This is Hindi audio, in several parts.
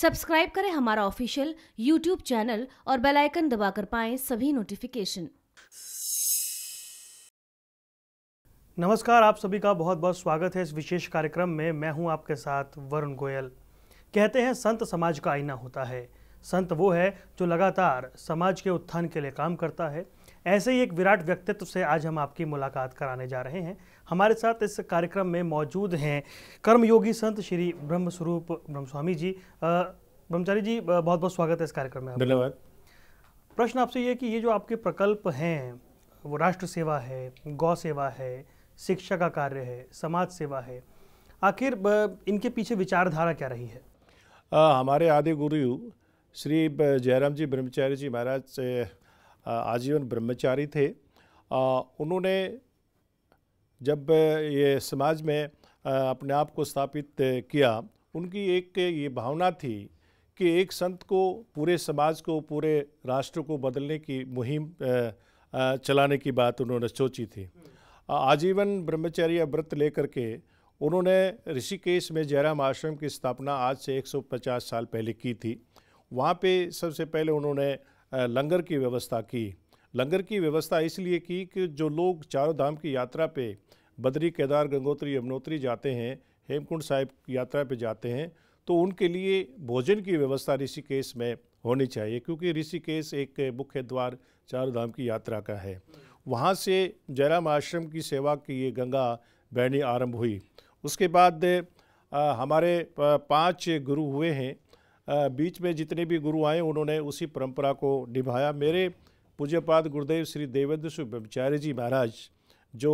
सब्सक्राइब करें हमारा ऑफिशियल यूट्यूब चैनल और बेल आइकन दबाकर पाएं सभी नोटिफिकेशन नमस्कार आप सभी का बहुत बहुत स्वागत है इस विशेष कार्यक्रम में मैं हूं आपके साथ वरुण गोयल कहते हैं संत समाज का आईना होता है संत वो है जो लगातार समाज के उत्थान के लिए काम करता है ऐसे ही एक विराट व्यक्तित्व से आज हम आपकी मुलाकात कराने जा रहे हैं हमारे साथ इस कार्यक्रम में मौजूद हैं कर्मयोगी संत श्री ब्रह्मस्वरूप ब्रह्मस्वामी जी ब्रह्मचारी जी बहुत बहुत स्वागत है इस कार्यक्रम में धन्यवाद प्रश्न आपसे ये कि ये जो आपके प्रकल्प हैं वो राष्ट्र सेवा है गौ सेवा है शिक्षा का कार्य है समाज सेवा है आखिर इनके पीछे विचारधारा क्या रही है आ, हमारे आदि गुरु श्री जयराम जी ब्रह्मचारी जी महाराज से आजीवन ब्रह्मचारी थे आ, उन्होंने जब ये समाज में अपने आप को स्थापित किया उनकी एक ये भावना थी कि एक संत को पूरे समाज को पूरे राष्ट्र को बदलने की मुहिम चलाने की बात उन्होंने सोची थी आजीवन ब्रह्मचर्य व्रत लेकर के उन्होंने ऋषिकेश में जयराम आश्रम की स्थापना आज से 150 साल पहले की थी वहाँ पे सबसे पहले उन्होंने लंगर की व्यवस्था की लंगर की व्यवस्था इसलिए की कि जो लोग चारों धाम की यात्रा पे बद्री केदार गंगोत्री यमुनोत्री जाते हैं हेमकुंड साहिब यात्रा पे जाते हैं तो उनके लिए भोजन की व्यवस्था ऋषिकेश में होनी चाहिए क्योंकि ऋषिकेश एक मुख्य द्वार चार धाम की यात्रा का है वहाँ से जयराम आश्रम की सेवा की ये गंगा बहनी आरंभ हुई उसके बाद आ, हमारे पांच गुरु हुए हैं आ, बीच में जितने भी गुरु आए उन्होंने उसी परंपरा को निभाया मेरे पूज्यपाद गुरुदेव श्री देवेंद्र सिंह ब्रह्मचार्य जी महाराज जो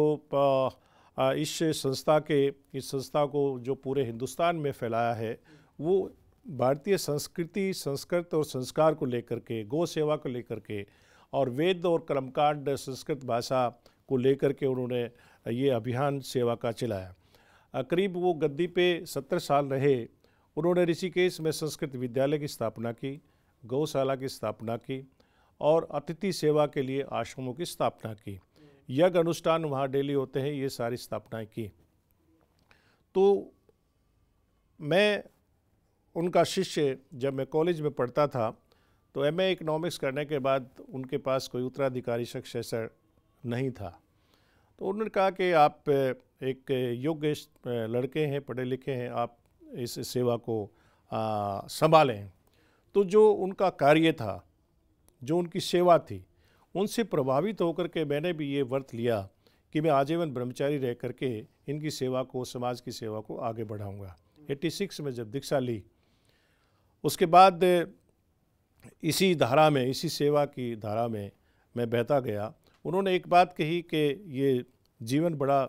इस संस्था के इस संस्था को जो पूरे हिंदुस्तान में फैलाया है वो भारतीय संस्कृति संस्कृत और संस्कार को लेकर के गौ सेवा को लेकर के और वेद और कर्मकांड संस्कृत भाषा को लेकर के उन्होंने ये अभियान सेवा का चलाया करीब वो गद्दी पे सत्तर साल रहे उन्होंने ऋषिकेश में संस्कृत विद्यालय की स्थापना की गौशाला की स्थापना की और अतिथि सेवा के लिए आश्रमों की स्थापना की यज्ञ अनुष्ठान वहाँ डेली होते हैं ये सारी स्थापनाएं की तो मैं उनका शिष्य जब मैं कॉलेज में पढ़ता था तो एम इकोनॉमिक्स करने के बाद उनके पास कोई उत्तराधिकारी शख्स ऐसा नहीं था तो उन्होंने कहा कि आप एक योग्य लड़के हैं पढ़े लिखे हैं आप इस सेवा को संभालें तो जो उनका कार्य था जो उनकी सेवा थी उनसे प्रभावित होकर के मैंने भी ये व्रत लिया कि मैं आजीवन ब्रह्मचारी रह करके इनकी सेवा को समाज की सेवा को आगे बढ़ाऊँगा 86 में जब दीक्षा ली उसके बाद इसी धारा में इसी सेवा की धारा में मैं बहता गया उन्होंने एक बात कही कि ये जीवन बड़ा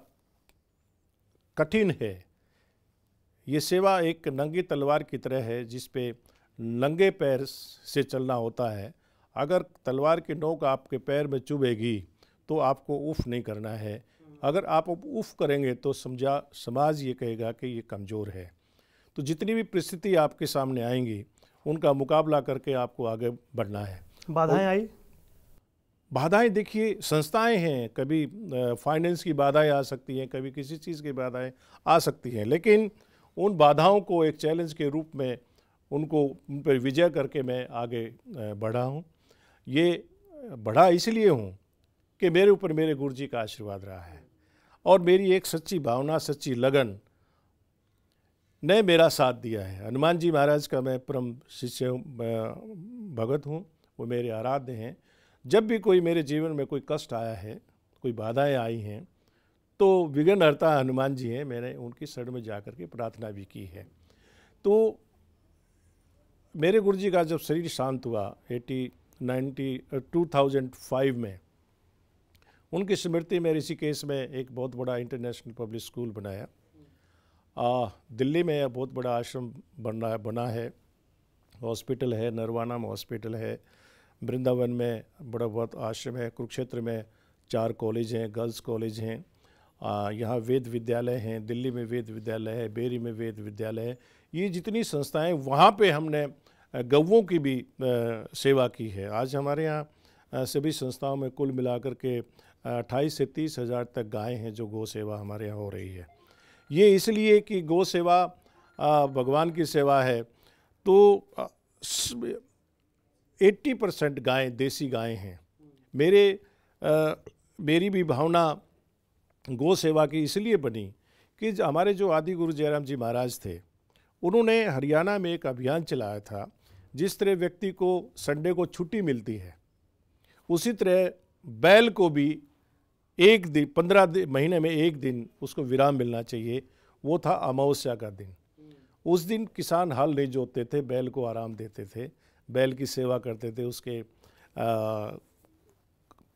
कठिन है ये सेवा एक नंगी तलवार की तरह है जिस पे नंगे पैर से चलना होता है अगर तलवार की नोक आपके पैर में चुभेगी तो आपको उफ़ नहीं करना है अगर आप उफ़ करेंगे तो समझा समाज ये कहेगा कि ये कमज़ोर है तो जितनी भी परिस्थिति आपके सामने आएंगी उनका मुकाबला करके आपको आगे बढ़ना है बाधाएं आई बाधाएं देखिए संस्थाएं हैं कभी फाइनेंस की बाधाएं आ सकती हैं कभी किसी चीज़ की बाधाएं आ सकती हैं लेकिन उन बाधाओं को एक चैलेंज के रूप में उनको उन पर विजय करके मैं आगे बढ़ा हूँ ये बढ़ा इसलिए हूँ कि मेरे ऊपर मेरे गुरु जी का आशीर्वाद रहा है और मेरी एक सच्ची भावना सच्ची लगन ने मेरा साथ दिया है हनुमान जी महाराज का मैं परम शिष्य भगत हूँ वो मेरे आराध्य हैं जब भी कोई मेरे जीवन में कोई कष्ट आया है कोई बाधाएं आई हैं तो विघ्न हरता हनुमान जी हैं मैंने उनकी शरण में जाकर के प्रार्थना भी की है तो मेरे गुरु जी का जब शरीर शांत हुआ eighty ninety two thousand five में उनकी स्मृति में ऋषिकेश में एक बहुत बड़ा इंटरनेशनल पब्लिक स्कूल बनाया आ, दिल्ली में यह बहुत बड़ा आश्रम बन रहा बना है हॉस्पिटल है नरवाना में हॉस्पिटल है वृंदावन में बड़ा बहुत आश्रम है कुरुक्षेत्र में चार कॉलेज हैं गर्ल्स कॉलेज हैं यहाँ वेद विद्यालय हैं दिल्ली में वेद विद्यालय है बेरी में वेद विद्यालय है ये जितनी संस्थाएं वहाँ पे हमने गवों की भी सेवा की है आज हमारे यहाँ सभी संस्थाओं में कुल मिलाकर के अट्ठाईस से तीस हज़ार तक गाय हैं जो गौ सेवा हमारे यहाँ हो रही है ये इसलिए कि गौ सेवा भगवान की सेवा है तो एट्टी परसेंट गाय देसी गायें हैं मेरे आ, मेरी भी भावना गौ सेवा की इसलिए बनी कि हमारे जो आदि गुरु जयराम जी महाराज थे उन्होंने हरियाणा में एक अभियान चलाया था जिस तरह व्यक्ति को संडे को छुट्टी मिलती है उसी तरह बैल को भी एक दिन पंद्रह महीने में एक दिन उसको विराम मिलना चाहिए वो था अमावस्या का दिन उस दिन किसान हल नहीं जोतते थे बैल को आराम देते थे बैल की सेवा करते थे उसके आ,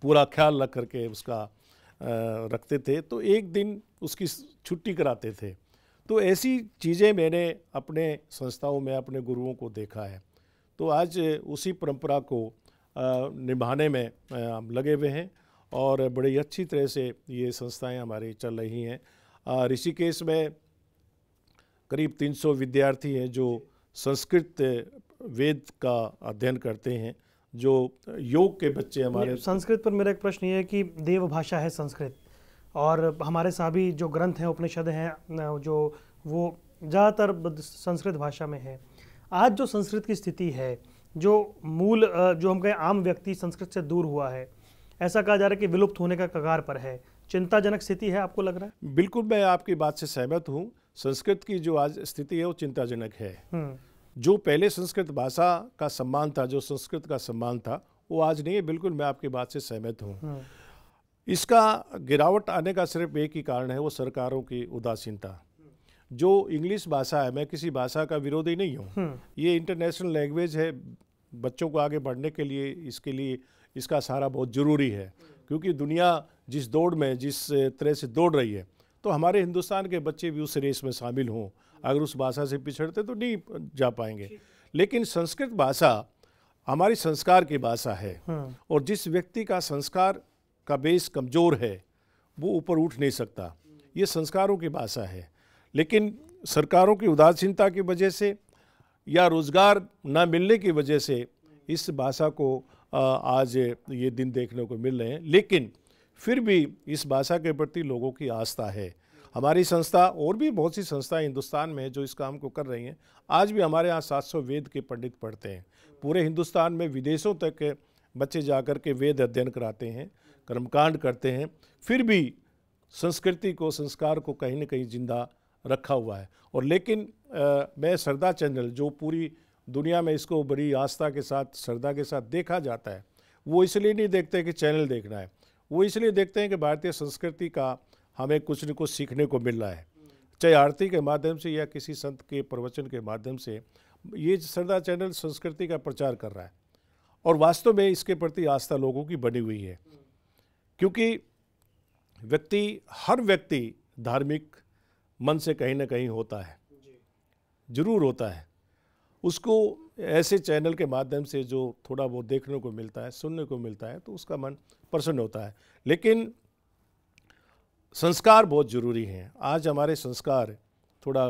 पूरा ख्याल रख करके उसका आ, रखते थे तो एक दिन उसकी छुट्टी कराते थे तो ऐसी चीज़ें मैंने अपने संस्थाओं में अपने गुरुओं को देखा है तो आज उसी परंपरा को निभाने में हम लगे हुए हैं और बड़ी अच्छी तरह से ये संस्थाएं हमारी चल रही हैं ऋषिकेश में करीब 300 विद्यार्थी हैं जो संस्कृत वेद का अध्ययन करते हैं जो योग के बच्चे हमारे संस्कृत पर मेरा एक प्रश्न ये है कि देव भाषा है संस्कृत और हमारे सभी जो ग्रंथ हैं उपनिषद हैं जो वो ज़्यादातर संस्कृत भाषा में है आज जो संस्कृत की स्थिति है जो मूल जो हम कहें आम व्यक्ति संस्कृत से दूर हुआ है ऐसा कहा जा रहा है कि विलुप्त होने का कगार पर है चिंताजनक स्थिति है आपको लग रहा है बिल्कुल मैं आपकी बात से सहमत हूँ संस्कृत की जो आज स्थिति है वो चिंताजनक है हम्म। जो पहले संस्कृत भाषा का सम्मान था जो संस्कृत का सम्मान था वो आज नहीं है बिल्कुल मैं आपकी बात से सहमत हूँ हम्म। इसका गिरावट आने का सिर्फ एक ही कारण है वो सरकारों की उदासीनता जो इंग्लिश भाषा है मैं किसी भाषा का विरोधी नहीं हूँ हम्म। ये इंटरनेशनल लैंग्वेज है बच्चों को आगे बढ़ने के लिए इसके लिए इसका सहारा बहुत ज़रूरी है क्योंकि दुनिया जिस दौड़ में जिस तरह से दौड़ रही है तो हमारे हिंदुस्तान के बच्चे भी उस रेस में शामिल हों अगर उस भाषा से पिछड़ते तो नहीं जा पाएंगे लेकिन संस्कृत भाषा हमारी संस्कार की भाषा है हम्म। और जिस व्यक्ति का संस्कार का बेस कमज़ोर है वो ऊपर उठ नहीं सकता ये संस्कारों की भाषा है लेकिन सरकारों की उदासीनता की वजह से या रोज़गार ना मिलने की वजह से इस भाषा को आज ये दिन देखने को मिल रहे हैं लेकिन फिर भी इस भाषा के प्रति लोगों की आस्था है हमारी संस्था और भी बहुत सी संस्थाएं हिंदुस्तान में जो इस काम को कर रही हैं आज भी हमारे यहाँ 700 वेद के पंडित पढ़ते हैं पूरे हिंदुस्तान में विदेशों तक बच्चे जा कर के वेद अध्ययन कराते हैं कर्मकांड करते हैं फिर भी संस्कृति को संस्कार को कहीं ना कहीं जिंदा रखा हुआ है और लेकिन आ, मैं सरदा चैनल जो पूरी दुनिया में इसको बड़ी आस्था के साथ श्रद्धा के साथ देखा जाता है वो इसलिए नहीं देखते कि चैनल देखना है वो इसलिए देखते हैं कि भारतीय संस्कृति का हमें कुछ न कुछ सीखने को मिल रहा है चाहे आरती के माध्यम से या किसी संत के प्रवचन के माध्यम से ये श्रद्धा चैनल संस्कृति का प्रचार कर रहा है और वास्तव में इसके प्रति आस्था लोगों की बनी हुई है क्योंकि व्यक्ति हर व्यक्ति धार्मिक मन से कहीं ना कहीं होता है ज़रूर होता है उसको ऐसे चैनल के माध्यम से जो थोड़ा बहुत देखने को मिलता है सुनने को मिलता है तो उसका मन प्रसन्न होता है लेकिन संस्कार बहुत ज़रूरी हैं आज हमारे संस्कार थोड़ा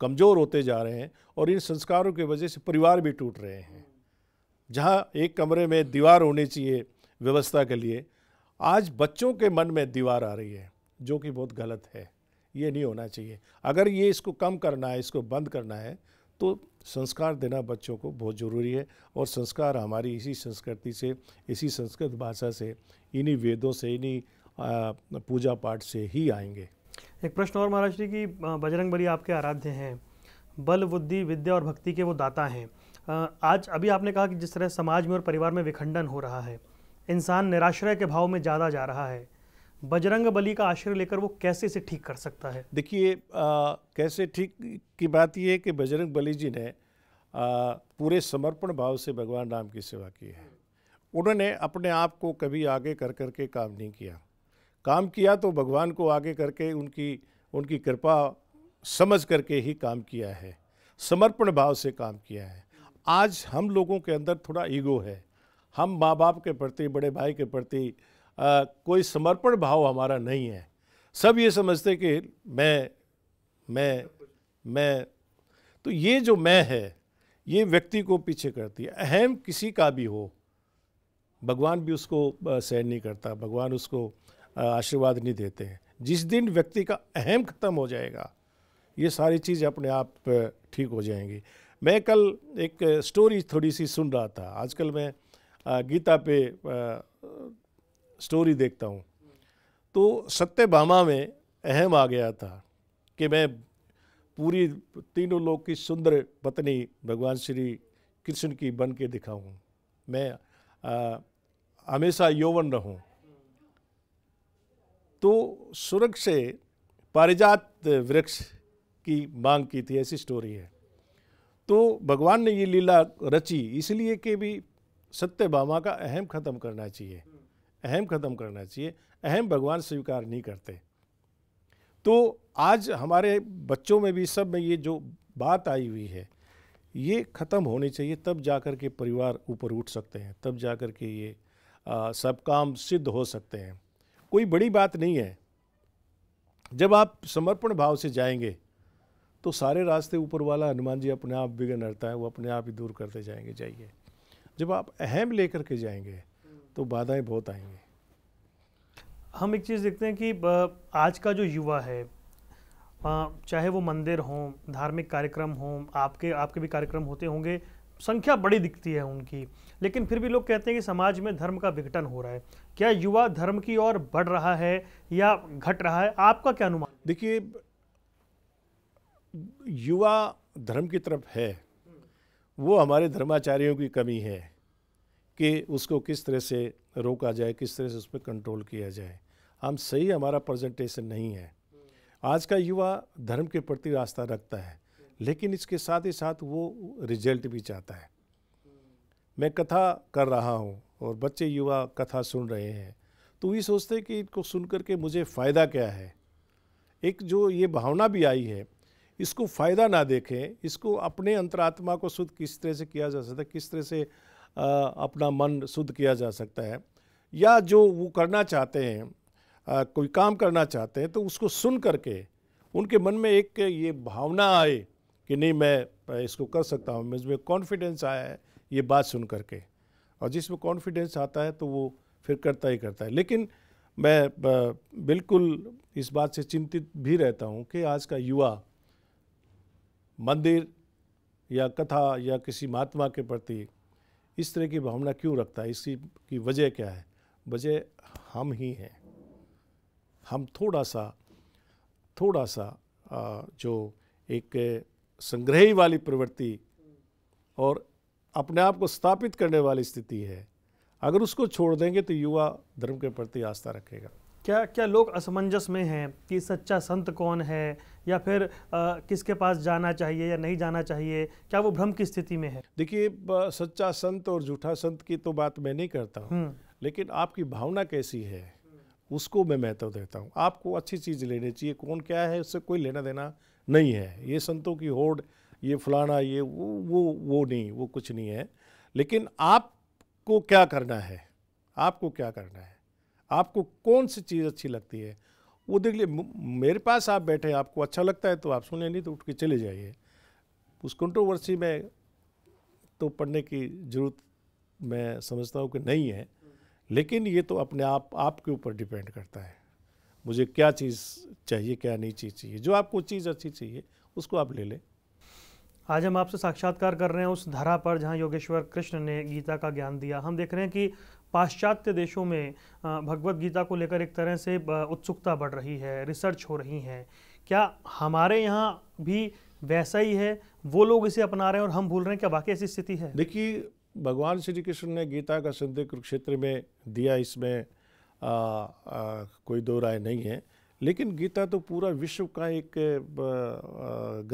कमज़ोर होते जा रहे हैं और इन संस्कारों की वजह से परिवार भी टूट रहे हैं जहाँ एक कमरे में दीवार होनी चाहिए व्यवस्था के लिए आज बच्चों के मन में दीवार आ रही है जो कि बहुत गलत है ये नहीं होना चाहिए अगर ये इसको कम करना है इसको बंद करना है तो संस्कार देना बच्चों को बहुत ज़रूरी है और संस्कार हमारी इसी संस्कृति से इसी संस्कृत भाषा से इन्हीं वेदों से इन्हीं पूजा पाठ से ही आएंगे एक प्रश्न और महाराज जी की बजरंग बली आपके आराध्य हैं बल बुद्धि विद्या और भक्ति के वो दाता हैं आज अभी आपने कहा कि जिस तरह समाज में और परिवार में विखंडन हो रहा है इंसान निराश्रय के भाव में ज़्यादा जा रहा है बजरंग बली का आश्रय लेकर वो कैसे इसे ठीक कर सकता है देखिए कैसे ठीक की बात यह है कि बजरंग बली जी ने आ, पूरे समर्पण भाव से भगवान राम की सेवा की है उन्होंने अपने आप को कभी आगे कर कर के काम नहीं किया काम किया तो भगवान को आगे करके उनकी उनकी कृपा समझ करके ही काम किया है समर्पण भाव से काम किया है आज हम लोगों के अंदर थोड़ा ईगो है हम माँ बाप के प्रति बड़े भाई के प्रति आ, कोई समर्पण भाव हमारा नहीं है सब ये समझते कि मैं मैं मैं तो ये जो मैं है ये व्यक्ति को पीछे करती है अहम किसी का भी हो भगवान भी उसको सहन नहीं करता भगवान उसको आशीर्वाद नहीं देते हैं जिस दिन व्यक्ति का अहम ख़त्म हो जाएगा ये सारी चीज़ अपने आप ठीक हो जाएंगी मैं कल एक स्टोरी थोड़ी सी सुन रहा था आजकल मैं गीता पे स्टोरी देखता हूँ तो सत्यभामा में अहम आ गया था कि मैं पूरी तीनों लोग की सुंदर पत्नी भगवान श्री कृष्ण की बन के दिखाऊँ मैं हमेशा यौवन रहूँ तो सुरक्ष से पारिजात वृक्ष की मांग की थी ऐसी स्टोरी है तो भगवान ने ये लीला रची इसलिए कि भी सत्यभामा का अहम ख़त्म करना चाहिए अहम ख़त्म करना चाहिए अहम भगवान स्वीकार नहीं करते तो आज हमारे बच्चों में भी सब में ये जो बात आई हुई है ये ख़त्म होनी चाहिए तब जा कर के परिवार ऊपर उठ सकते हैं तब जाकर के ये आ, सब काम सिद्ध हो सकते हैं कोई बड़ी बात नहीं है जब आप समर्पण भाव से जाएंगे तो सारे रास्ते ऊपर वाला हनुमान जी अपने आप विघ्न हरता है वो अपने आप ही दूर करते जाएंगे जाइए जब आप अहम लेकर के जाएंगे तो बाधाएं बहुत आएंगी हम एक चीज़ देखते हैं कि आज का जो युवा है चाहे वो मंदिर हों धार्मिक कार्यक्रम हों आपके आपके भी कार्यक्रम होते होंगे संख्या बड़ी दिखती है उनकी लेकिन फिर भी लोग कहते हैं कि समाज में धर्म का विघटन हो रहा है क्या युवा धर्म की ओर बढ़ रहा है या घट रहा है आपका क्या अनुमान देखिए युवा धर्म की तरफ है वो हमारे धर्माचार्यों की कमी है कि उसको किस तरह से रोका जाए किस तरह से उस पर कंट्रोल किया जाए हम सही हमारा प्रेजेंटेशन नहीं है आज का युवा धर्म के प्रति रास्ता रखता है लेकिन इसके साथ ही साथ वो रिजल्ट भी चाहता है मैं कथा कर रहा हूँ और बच्चे युवा कथा सुन रहे हैं तो ये सोचते हैं कि इनको सुन करके मुझे फ़ायदा क्या है एक जो ये भावना भी आई है इसको फ़ायदा ना देखें इसको अपने अंतरात्मा को शुद्ध किस तरह से किया जा सकता है किस तरह से अपना मन शुद्ध किया जा सकता है या जो वो करना चाहते हैं कोई काम करना चाहते हैं तो उसको सुन करके उनके मन में एक ये भावना आए कि नहीं मैं इसको कर सकता हूँ मुझमें कॉन्फिडेंस आया है ये बात सुन करके और जिसमें कॉन्फिडेंस आता है तो वो फिर करता ही करता है लेकिन मैं बिल्कुल इस बात से चिंतित भी रहता हूँ कि आज का युवा मंदिर या कथा या किसी महात्मा के प्रति इस तरह की भावना क्यों रखता है इसी की वजह क्या है वजह हम ही हैं हम थोड़ा सा थोड़ा सा जो एक संग्रही वाली प्रवृत्ति और अपने आप को स्थापित करने वाली स्थिति है अगर उसको छोड़ देंगे तो युवा धर्म के प्रति आस्था रखेगा क्या क्या लोग असमंजस में हैं कि सच्चा संत कौन है या फिर आ, किसके पास जाना चाहिए या नहीं जाना चाहिए क्या वो भ्रम की स्थिति में है देखिए सच्चा संत और झूठा संत की तो बात मैं नहीं करता हूँ हम्म। लेकिन आपकी भावना कैसी है उसको मैं महत्व देता हूँ आपको अच्छी चीज़ लेनी चाहिए कौन क्या है उससे कोई लेना देना नहीं है ये संतों की होड़ ये फलाना ये वो वो वो नहीं वो कुछ नहीं है लेकिन आपको क्या करना है आपको क्या करना है आपको कौन सी चीज़ अच्छी लगती है वो देख लिए मेरे पास आप बैठे आपको अच्छा लगता है तो आप सुने नहीं तो उठ के चले जाइए उस कंट्रोवर्सी में तो पढ़ने की ज़रूरत मैं समझता हूँ कि नहीं है लेकिन ये तो अपने आप आपके ऊपर डिपेंड करता है मुझे क्या चीज़ चाहिए क्या नहीं चीज़ चाहिए जो आपको चीज़ अच्छी चाहिए उसको आप ले लें आज हम आपसे साक्षात्कार कर रहे हैं उस धरा पर जहाँ योगेश्वर कृष्ण ने गीता का ज्ञान दिया हम देख रहे हैं कि पाश्चात्य देशों में भगवत गीता को लेकर एक तरह से उत्सुकता बढ़ रही है रिसर्च हो रही है क्या हमारे यहाँ भी वैसा ही है वो लोग इसे अपना रहे हैं और हम भूल रहे हैं क्या वाकई ऐसी स्थिति है देखिए भगवान श्री कृष्ण ने गीता का संदेश कुरुक्षेत्र में दिया इसमें आ, आ, कोई दो राय नहीं है लेकिन गीता तो पूरा विश्व का एक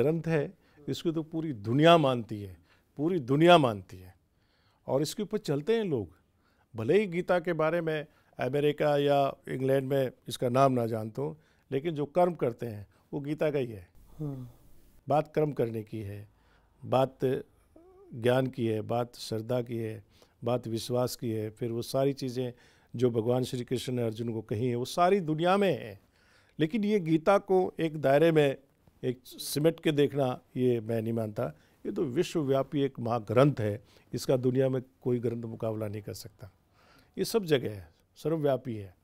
ग्रंथ है इसको तो पूरी दुनिया मानती है पूरी दुनिया मानती है और इसके ऊपर चलते हैं लोग भले ही गीता के बारे में अमेरिका या इंग्लैंड में इसका नाम ना जानता हूँ लेकिन जो कर्म करते हैं वो गीता का ही है हाँ। बात कर्म करने की है बात ज्ञान की है बात श्रद्धा की है बात विश्वास की है फिर वो सारी चीज़ें जो भगवान श्री कृष्ण ने अर्जुन को कही है वो सारी दुनिया में है लेकिन ये गीता को एक दायरे में एक सिमट के देखना ये मैं नहीं मानता ये तो विश्वव्यापी एक महाग्रंथ है इसका दुनिया में कोई ग्रंथ मुकाबला नहीं कर सकता ये सब जगह है सर्वव्यापी है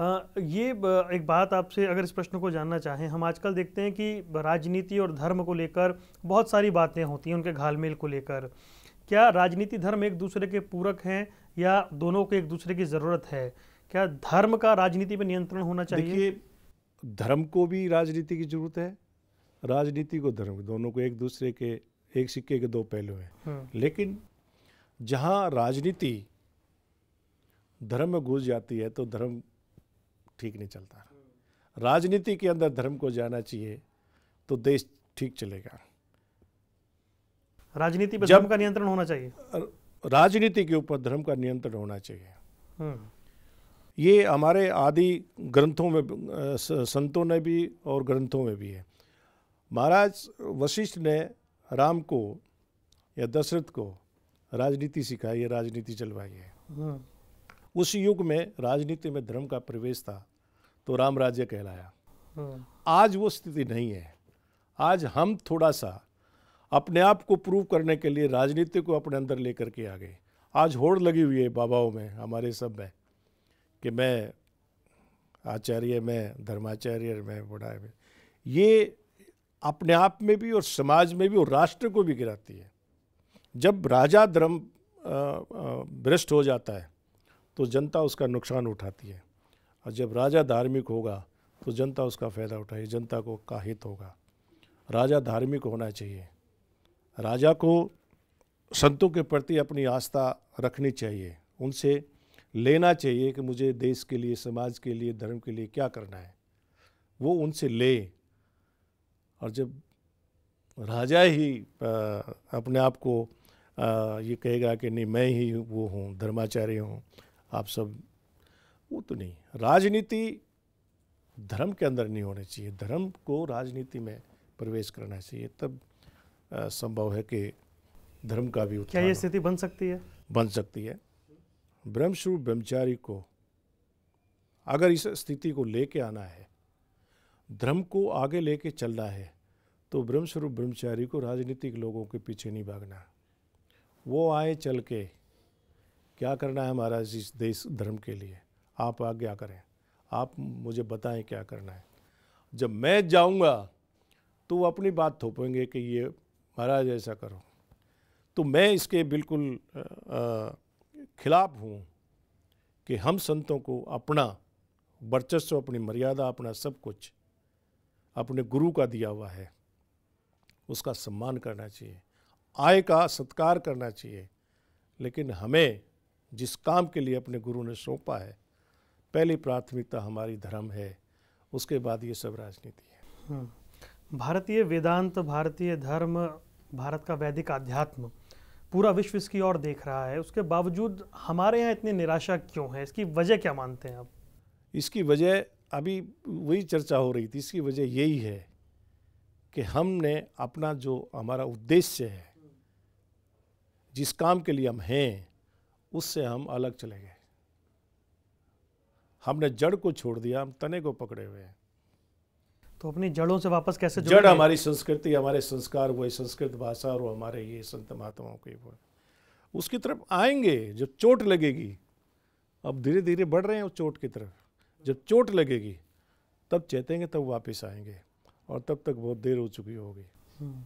आ, ये एक बात आपसे अगर इस प्रश्न को जानना चाहें हम आजकल देखते हैं कि राजनीति और धर्म को लेकर बहुत सारी बातें होती हैं उनके घालमेल को लेकर क्या राजनीति धर्म एक दूसरे के पूरक हैं या दोनों को एक दूसरे की ज़रूरत है क्या धर्म का राजनीति पर नियंत्रण होना चाहिए देखिए धर्म को भी राजनीति की ज़रूरत है राजनीति को धर्म दोनों को एक दूसरे के एक सिक्के के दो पहलू हैं हम्म। लेकिन जहाँ राजनीति धर्म में घुस जाती है तो धर्म ठीक नहीं चलता राजनीति के अंदर धर्म को जाना चाहिए तो देश ठीक चलेगा राजनीति पर धर्म का नियंत्रण होना चाहिए राजनीति के ऊपर धर्म का नियंत्रण होना चाहिए हम्म। ये हमारे आदि ग्रंथों में संतों ने भी और ग्रंथों में भी है महाराज वशिष्ठ ने राम को या दशरथ को राजनीति सिखाई है राजनीति चलवाई है हम्म। उस युग में राजनीति में धर्म का प्रवेश था तो राम राज्य कहलाया हाँ। आज वो स्थिति नहीं है आज हम थोड़ा सा अपने आप को प्रूव करने के लिए राजनीति को अपने अंदर लेकर के आ गए आज होड़ लगी हुई है बाबाओं में हमारे सब में कि मैं आचार्य मैं धर्माचार्य मैं बड़ा में ये अपने आप में भी और समाज में भी और राष्ट्र को भी गिराती है जब राजा धर्म भ्रष्ट हो जाता है तो जनता उसका नुकसान उठाती है और जब राजा धार्मिक होगा तो जनता उसका फ़ायदा उठाएगी जनता को का हित होगा राजा धार्मिक होना चाहिए राजा को संतों के प्रति अपनी आस्था रखनी चाहिए उनसे लेना चाहिए कि मुझे देश के लिए समाज के लिए धर्म के लिए क्या करना है वो उनसे ले और जब राजा ही अपने आप को ये कहेगा कि नहीं मैं ही वो हूँ धर्माचार्य हूँ आप सब वो तो नहीं राजनीति धर्म के अंदर नहीं होनी चाहिए धर्म को राजनीति में प्रवेश करना चाहिए तब संभव है कि धर्म का भी क्या ये स्थिति बन सकती है बन सकती है ब्रह्मश्रु ब्रह्मचारी को अगर इस स्थिति को लेके आना है धर्म को आगे लेके चलना है तो ब्रह्मस्वरूप ब्रह्मचारी को राजनीतिक लोगों के पीछे नहीं भागना वो आए चल के क्या करना है हमारा इस देश धर्म के लिए आप आज्ञा करें आप मुझे बताएं क्या करना है जब मैं जाऊंगा तो वो अपनी बात थोपेंगे कि ये महाराज ऐसा करो तो मैं इसके बिल्कुल खिलाफ़ हूँ कि हम संतों को अपना वर्चस्व अपनी मर्यादा अपना सब कुछ अपने गुरु का दिया हुआ है उसका सम्मान करना चाहिए आय का सत्कार करना चाहिए लेकिन हमें जिस काम के लिए अपने गुरु ने सौंपा है पहली प्राथमिकता हमारी धर्म है उसके बाद ये सब राजनीति है हम्म। भारतीय वेदांत भारतीय धर्म भारत का वैदिक अध्यात्म पूरा विश्व इसकी ओर देख रहा है उसके बावजूद हमारे यहाँ इतनी निराशा क्यों है इसकी वजह क्या मानते हैं आप इसकी वजह अभी वही चर्चा हो रही थी इसकी वजह यही है कि हमने अपना जो हमारा उद्देश्य है जिस काम के लिए हम हैं उससे हम अलग चले गए हमने जड़ को छोड़ दिया हम तने को पकड़े हुए हैं तो अपनी जड़ों से वापस कैसे जड़ हमारी संस्कृति हमारे संस्कार हुए संस्कृत भाषा और हमारे ये संत महात्माओं के हुए उसकी तरफ आएंगे जब चोट लगेगी अब धीरे धीरे बढ़ रहे हैं उस चोट की तरफ जब चोट लगेगी तब चेतेंगे तब वापस आएंगे और तब तक बहुत देर हो चुकी होगी हम्म।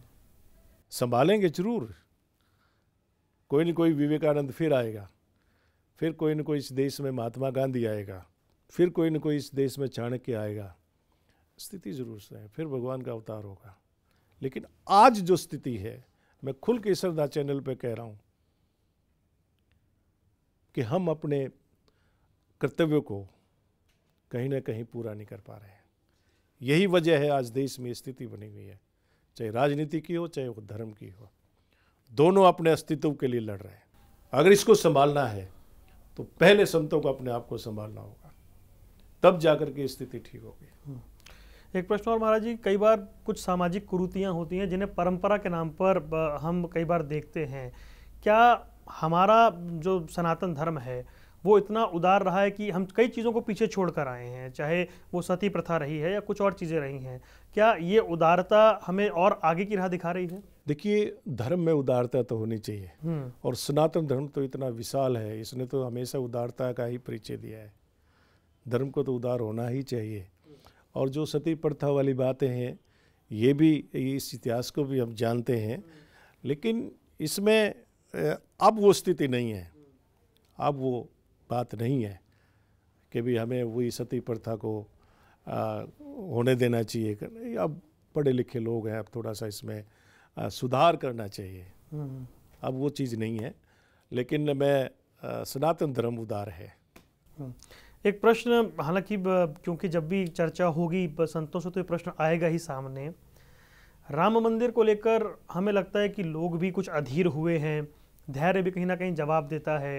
संभालेंगे जरूर कोई ना कोई विवेकानंद फिर आएगा फिर कोई न कोई इस देश में महात्मा गांधी आएगा फिर कोई न कोई इस देश में चाणक्य आएगा स्थिति जरूर से है फिर भगवान का अवतार होगा लेकिन आज जो स्थिति है मैं खुल के श्रद्धा चैनल पे कह रहा हूँ कि हम अपने कर्तव्यों को कहीं ना कहीं पूरा नहीं कर पा रहे हैं यही वजह है आज देश में स्थिति बनी हुई है चाहे राजनीति की हो चाहे वो धर्म की हो दोनों अपने अस्तित्व के लिए लड़ रहे हैं अगर इसको संभालना है तो पहले संतों को अपने आप को संभालना होगा तब जाकर के स्थिति ठीक होगी एक प्रश्न और महाराज जी कई बार कुछ सामाजिक कुरूतियाँ होती हैं जिन्हें परंपरा के नाम पर हम कई बार देखते हैं क्या हमारा जो सनातन धर्म है वो इतना उदार रहा है कि हम कई चीज़ों को पीछे छोड़ कर आए हैं चाहे वो सती प्रथा रही है या कुछ और चीज़ें रही हैं क्या ये उदारता हमें और आगे की राह दिखा रही है देखिए धर्म में उदारता तो होनी चाहिए हम्म। और सनातन धर्म तो इतना विशाल है इसने तो हमेशा उदारता का ही परिचय दिया है धर्म को तो उदार होना ही चाहिए और जो सती प्रथा वाली बातें हैं ये भी इस इतिहास को भी हम जानते हैं लेकिन इसमें अब वो स्थिति नहीं है अब वो बात नहीं है कि भी हमें वही सती प्रथा को आ, होने देना चाहिए अब पढ़े लिखे लोग हैं अब थोड़ा सा इसमें आ, सुधार करना चाहिए हम्म। अब वो चीज़ नहीं है लेकिन मैं आ, सनातन धर्म उदार है हम्म। एक प्रश्न हालांकि क्योंकि जब भी चर्चा होगी संतों से तो ये प्रश्न आएगा ही सामने राम मंदिर को लेकर हमें लगता है कि लोग भी कुछ अधीर हुए हैं धैर्य भी कहीं ना कहीं जवाब देता है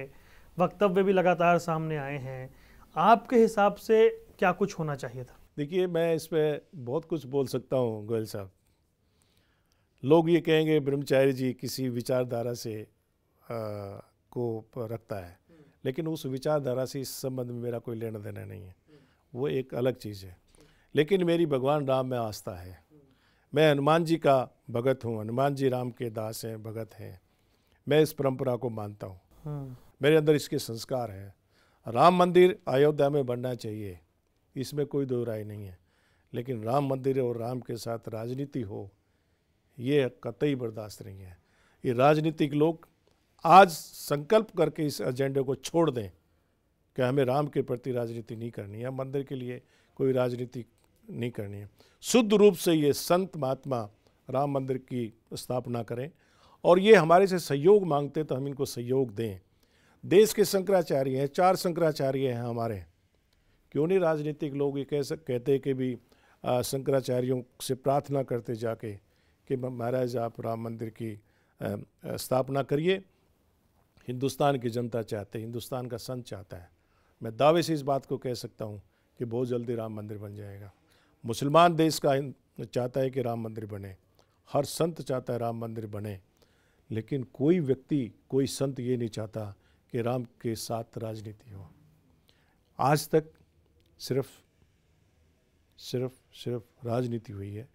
वक्तव्य भी लगातार सामने आए हैं आपके हिसाब से क्या कुछ होना चाहिए था देखिए मैं इस पर बहुत कुछ बोल सकता हूँ गोयल साहब लोग ये कहेंगे ब्रह्मचार्य जी किसी विचारधारा से आ, को रखता है लेकिन उस विचारधारा से इस संबंध में मेरा कोई लेना देना नहीं है वो एक अलग चीज़ है लेकिन मेरी भगवान राम में आस्था है मैं हनुमान जी का भगत हूँ हनुमान जी राम के दास हैं भगत हैं मैं इस परंपरा को मानता हूँ हाँ। मेरे अंदर इसके संस्कार हैं राम मंदिर अयोध्या में बनना चाहिए इसमें कोई दो राय नहीं है लेकिन राम मंदिर और राम के साथ राजनीति हो ये कतई बर्दाश्त नहीं है ये राजनीतिक लोग आज संकल्प करके इस एजेंडे को छोड़ दें कि हमें राम के प्रति राजनीति नहीं करनी है मंदिर के लिए कोई राजनीति नहीं करनी है शुद्ध रूप से ये संत महात्मा राम मंदिर की स्थापना करें और ये हमारे से सहयोग मांगते तो हम इनको सहयोग दें देश के शंकराचार्य हैं चार शंकराचार्य हैं हमारे क्यों नहीं राजनीतिक लोग ये कह सक कहते कि भी शंकराचार्यों से प्रार्थना करते जाके कि महाराज आप राम मंदिर की आ, स्थापना करिए हिंदुस्तान की जनता चाहते हिंदुस्तान का संत चाहता है मैं दावे से इस बात को कह सकता हूँ कि बहुत जल्दी राम मंदिर बन जाएगा मुसलमान देश का चाहता है कि राम मंदिर बने हर संत चाहता है राम मंदिर बने लेकिन कोई व्यक्ति कोई संत ये नहीं चाहता कि राम के साथ राजनीति हो आज तक सिर्फ सिर्फ सिर्फ राजनीति हुई है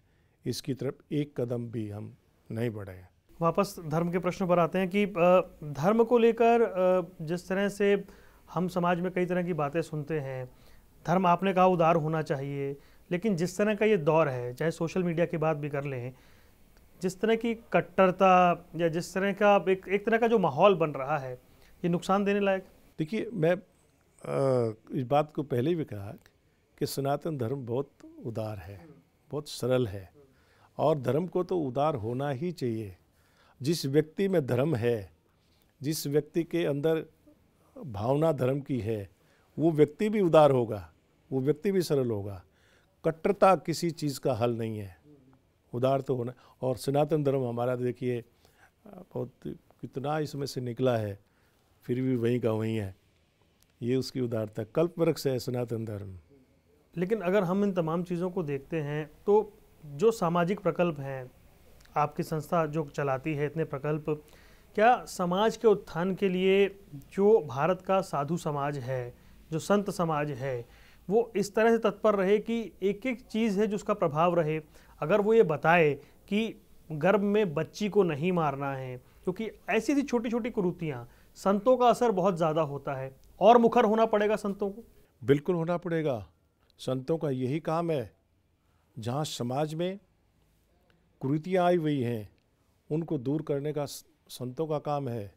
इसकी तरफ एक कदम भी हम नहीं बढ़े हैं वापस धर्म के प्रश्न पर आते हैं कि धर्म को लेकर जिस तरह से हम समाज में कई तरह की बातें सुनते हैं धर्म आपने कहा उदार होना चाहिए लेकिन जिस तरह का ये दौर है चाहे सोशल मीडिया की बात भी कर लें जिस तरह की कट्टरता या जिस तरह का एक एक तरह का जो माहौल बन रहा है ये नुकसान देने लायक देखिए मैं आ, इस बात को पहले भी कहा कि सनातन धर्म बहुत उदार है बहुत सरल है और धर्म को तो उदार होना ही चाहिए जिस व्यक्ति में धर्म है जिस व्यक्ति के अंदर भावना धर्म की है वो व्यक्ति भी उदार होगा वो व्यक्ति भी सरल होगा कट्टरता किसी चीज़ का हल नहीं है उदार तो होना और सनातन धर्म हमारा देखिए बहुत कितना इसमें से निकला है फिर भी वहीं का वहीं है ये उसकी उदारता कल्प वृक्ष है सनातन धर्म लेकिन अगर हम इन तमाम चीज़ों को देखते हैं तो जो सामाजिक प्रकल्प हैं आपकी संस्था जो चलाती है इतने प्रकल्प क्या समाज के उत्थान के लिए जो भारत का साधु समाज है जो संत समाज है वो इस तरह से तत्पर रहे कि एक एक चीज़ है जो उसका प्रभाव रहे अगर वो ये बताए कि गर्भ में बच्ची को नहीं मारना है क्योंकि ऐसी ऐसी छोटी छोटी कुरूतियाँ संतों का असर बहुत ज़्यादा होता है और मुखर होना पड़ेगा संतों को बिल्कुल होना पड़ेगा संतों का यही काम है जहाँ समाज में कुरीतियाँ आई हुई हैं उनको दूर करने का संतों का काम है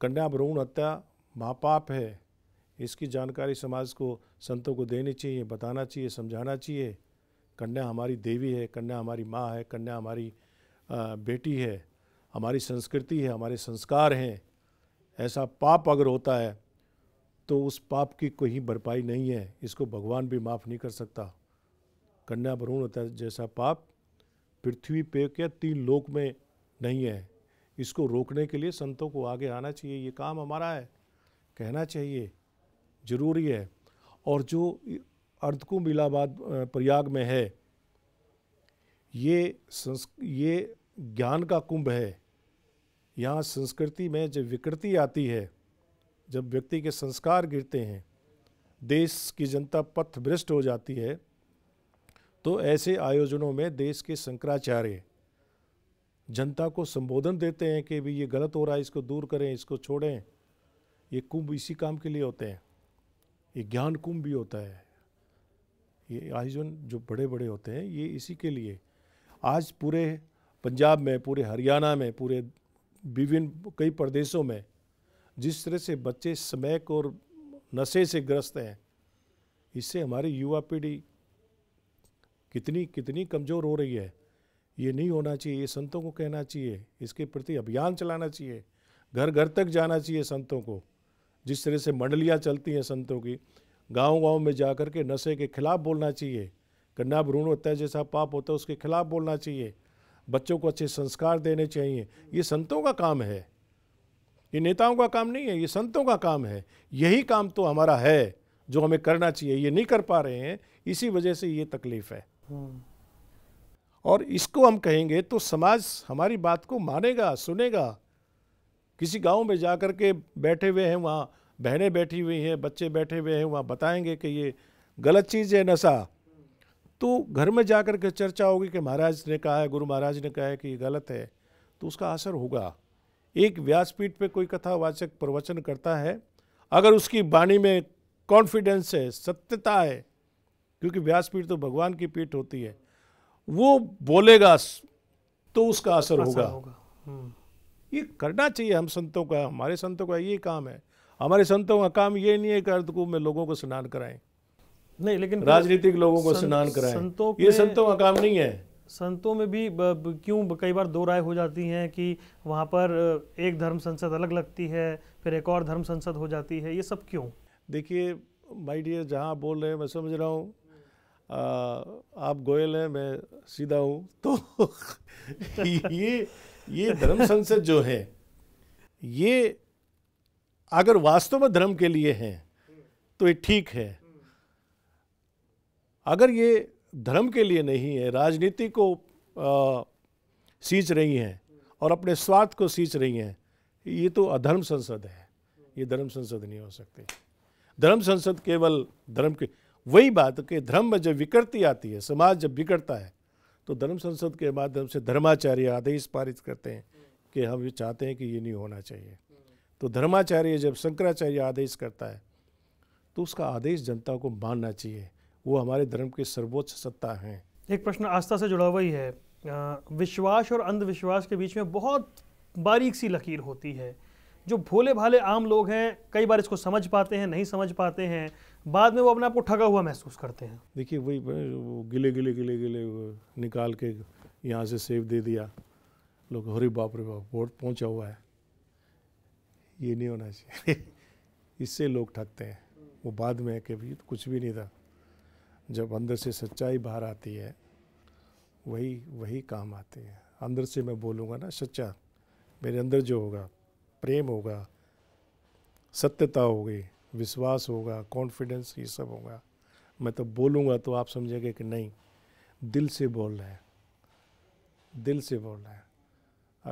कन्या भ्रूण हत्या महापाप है इसकी जानकारी समाज को संतों को देनी चाहिए बताना चाहिए समझाना चाहिए कन्या हमारी देवी है कन्या हमारी माँ है कन्या हमारी बेटी है हमारी संस्कृति है हमारे संस्कार हैं ऐसा पाप अगर होता है तो उस पाप की कोई भरपाई नहीं है इसको भगवान भी माफ़ नहीं कर सकता कन्या भ्रूण होता है जैसा पाप पृथ्वी पे क्या तीन लोक में नहीं है इसको रोकने के लिए संतों को आगे आना चाहिए ये काम हमारा है कहना चाहिए ज़रूरी है और जो अर्धकुंभ इलाहाबाद प्रयाग में है ये संस ये ज्ञान का कुंभ है यहाँ संस्कृति में जब विकृति आती है जब व्यक्ति के संस्कार गिरते हैं देश की जनता पथ भ्रष्ट हो जाती है तो ऐसे आयोजनों में देश के शंकराचार्य जनता को संबोधन देते हैं कि भी ये गलत हो रहा है इसको दूर करें इसको छोड़ें ये कुंभ इसी काम के लिए होते हैं ये ज्ञान कुंभ भी होता है ये आयोजन जो बड़े बड़े होते हैं ये इसी के लिए आज पूरे पंजाब में पूरे हरियाणा में पूरे विभिन्न कई प्रदेशों में जिस तरह से बच्चे स्मैक और नशे से ग्रस्त हैं इससे हमारी युवा पीढ़ी कितनी कितनी कमज़ोर हो रही है ये नहीं होना चाहिए ये संतों को कहना चाहिए इसके प्रति अभियान चलाना चाहिए घर घर तक जाना चाहिए संतों को जिस तरह से मंडलियाँ चलती हैं संतों की गांव गांव में जा कर के नशे के खिलाफ बोलना चाहिए कन्या भ्रूण होता है जैसा पाप होता है उसके खिलाफ बोलना चाहिए बच्चों को अच्छे संस्कार देने चाहिए ये संतों का काम है ये नेताओं का काम नहीं है ये संतों का काम है यही काम तो हमारा है जो हमें करना चाहिए ये नहीं कर पा रहे हैं इसी वजह से ये तकलीफ है हम्म। और इसको हम कहेंगे तो समाज हमारी बात को मानेगा सुनेगा किसी गांव में जा कर के बैठे हुए हैं वहाँ बहनें बैठी हुई हैं बच्चे बैठे हुए हैं वहाँ बताएंगे कि ये गलत चीज़ है नशा तो घर में जाकर के चर्चा होगी कि महाराज ने कहा है गुरु महाराज ने कहा है कि ये गलत है तो उसका असर होगा एक व्यासपीठ पे कोई कथावाचक प्रवचन करता है अगर उसकी वाणी में कॉन्फिडेंस है सत्यता है क्योंकि व्यासपीठ तो भगवान की पीठ होती है वो बोलेगा तो उसका असर होगा, होगा। हम्म। ये करना चाहिए हम संतों का हमारे संतों का ये काम है हमारे संतों का काम ये नहीं है कि अर्धकुंभ में लोगों को स्नान कराएं नहीं लेकिन राजनीतिक लोगों को स्नान कराए संतों ये संतों का काम नहीं है संतों में भी क्यों कई बार दो राय हो जाती हैं कि वहाँ पर एक धर्म संसद अलग लगती है फिर एक और धर्म संसद हो जाती है ये सब क्यों देखिए माय डियर जहाँ आप बोल रहे हैं मैं समझ रहा हूँ आप गोयल हैं मैं सीधा हूँ तो ये ये धर्म संसद जो है ये अगर वास्तव में धर्म के लिए हैं तो ये ठीक है अगर ये धर्म के लिए नहीं है राजनीति को सींच रही हैं और अपने स्वार्थ को सींच रही हैं ये तो अधर्म संसद है ये धर्म संसद नहीं हो सकती धर्म संसद केवल धर्म के वही बात कि धर्म में जब विकृति आती है समाज जब बिगड़ता है तो धर्म संसद के माध्यम से धर्माचार्य आदेश पारित करते हैं कि हम ये चाहते हैं कि ये नहीं होना चाहिए तो धर्माचार्य जब शंकराचार्य आदेश करता है तो उसका आदेश जनता को मानना चाहिए वो हमारे धर्म की सर्वोच्च सत्ता हैं एक प्रश्न आस्था से जुड़ा हुआ ही है विश्वास और अंधविश्वास के बीच में बहुत बारीक सी लकीर होती है जो भोले भाले आम लोग हैं कई बार इसको समझ पाते हैं नहीं समझ पाते हैं बाद में वो अपने आप को ठगा हुआ महसूस करते हैं देखिए वही गिले गिले गिले गिले निकाल के यहाँ से सेव दे दिया लोग हरे बाप रे बाप वोट पहुँचा हुआ है ये नहीं होना चाहिए इससे लोग ठगते हैं वो बाद में है कि कुछ भी नहीं था जब अंदर से सच्चाई बाहर आती है वही वही काम आते हैं अंदर से मैं बोलूँगा ना सच्चा मेरे अंदर जो होगा प्रेम होगा सत्यता होगी विश्वास होगा कॉन्फिडेंस ये सब होगा मैं तो बोलूँगा तो आप समझेंगे कि नहीं दिल से बोल रहे हैं दिल से बोल रहे हैं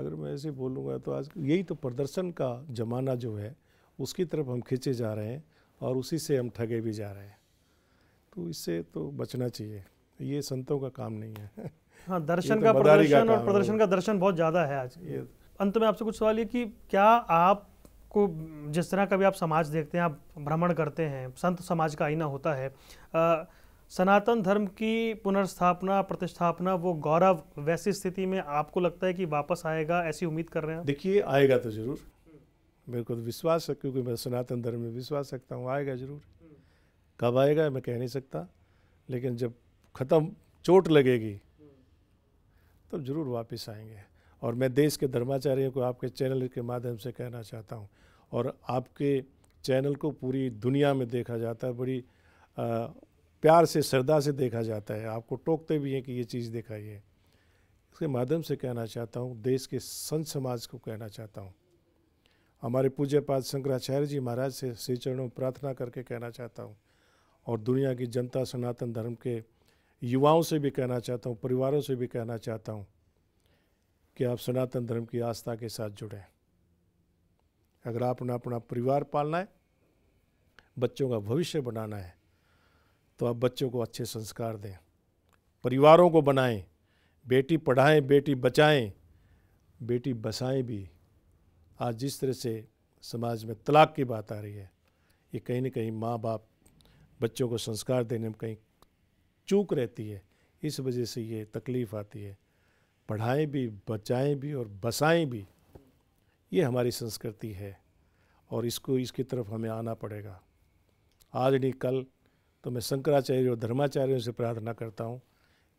अगर मैं ऐसे बोलूँगा तो आज यही तो प्रदर्शन का ज़माना जो है उसकी तरफ हम खींचे जा रहे हैं और उसी से हम ठगे भी जा रहे हैं तो इससे तो बचना चाहिए ये संतों का काम नहीं है हाँ दर्शन तो का प्रदर्शन और प्रदर्शन का दर्शन बहुत ज़्यादा है आज ये अंत में आपसे कुछ सवाल ये कि क्या आपको जिस तरह का भी आप समाज देखते हैं आप भ्रमण करते हैं संत समाज का आईना होता है सनातन धर्म की पुनर्स्थापना प्रतिष्ठापना वो गौरव वैसी स्थिति में आपको लगता है कि वापस आएगा ऐसी उम्मीद कर रहे हैं देखिए आएगा तो जरूर मेरे को तो विश्वास है क्योंकि मैं सनातन धर्म में विश्वास रखता हूँ आएगा जरूर कब आएगा मैं कह नहीं सकता लेकिन जब ख़त्म चोट लगेगी तब तो ज़रूर वापस आएंगे और मैं देश के धर्माचार्यों को आपके चैनल के माध्यम से कहना चाहता हूँ और आपके चैनल को पूरी दुनिया में देखा जाता है बड़ी आ, प्यार से श्रद्धा से देखा जाता है आपको टोकते भी हैं कि ये चीज़ दिखाइए इसके माध्यम से कहना चाहता हूँ देश के संत समाज को कहना चाहता हूँ हमारे पूज्य पाद शंकराचार्य जी महाराज से श्री चरणों प्रार्थना करके कहना चाहता हूँ और दुनिया की जनता सनातन धर्म के युवाओं से भी कहना चाहता हूँ परिवारों से भी कहना चाहता हूँ कि आप सनातन धर्म की आस्था के साथ जुड़ें अगर आपने अपना परिवार पालना है बच्चों का भविष्य बनाना है तो आप बच्चों को अच्छे संस्कार दें परिवारों को बनाएं बेटी पढ़ाएं बेटी बचाएं बेटी बसाएं भी आज जिस तरह से समाज में तलाक की बात आ रही है ये कहीं ना कहीं माँ बाप बच्चों को संस्कार देने में कहीं चूक रहती है इस वजह से ये तकलीफ़ आती है पढ़ाएं भी बचाएं भी और बसाएं भी ये हमारी संस्कृति है और इसको इसकी तरफ हमें आना पड़ेगा आज नहीं कल तो मैं शंकराचार्य और धर्माचार्यों से प्रार्थना करता हूँ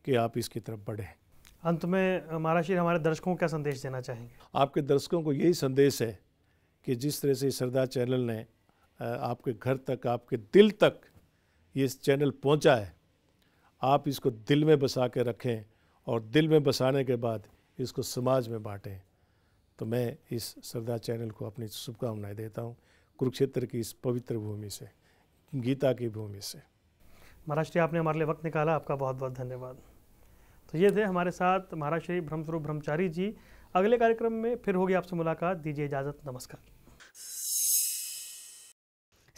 कि आप इसकी तरफ बढ़ें अंत में महाराज हमारे दर्शकों को क्या संदेश देना चाहेंगे आपके दर्शकों को यही संदेश है कि जिस तरह से सरदार चैनल ने आपके घर तक आपके दिल तक ये इस चैनल पहुंचा है आप इसको दिल में बसा के रखें और दिल में बसाने के बाद इसको समाज में बांटें तो मैं इस सरदार चैनल को अपनी शुभकामनाएं देता हूँ कुरुक्षेत्र की इस पवित्र भूमि से गीता की भूमि से महाराष्ट्र आपने हमारे लिए वक्त निकाला आपका बहुत बहुत धन्यवाद तो ये थे हमारे साथ महाराष्ट्री ब्रह्मस्वरूप ब्रह्मचारी जी अगले कार्यक्रम में फिर होगी आपसे मुलाकात दीजिए इजाज़त नमस्कार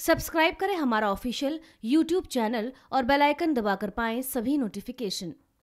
सब्सक्राइब करें हमारा ऑफिशियल यूट्यूब चैनल और बेल आइकन दबाकर पाएं सभी नोटिफिकेशन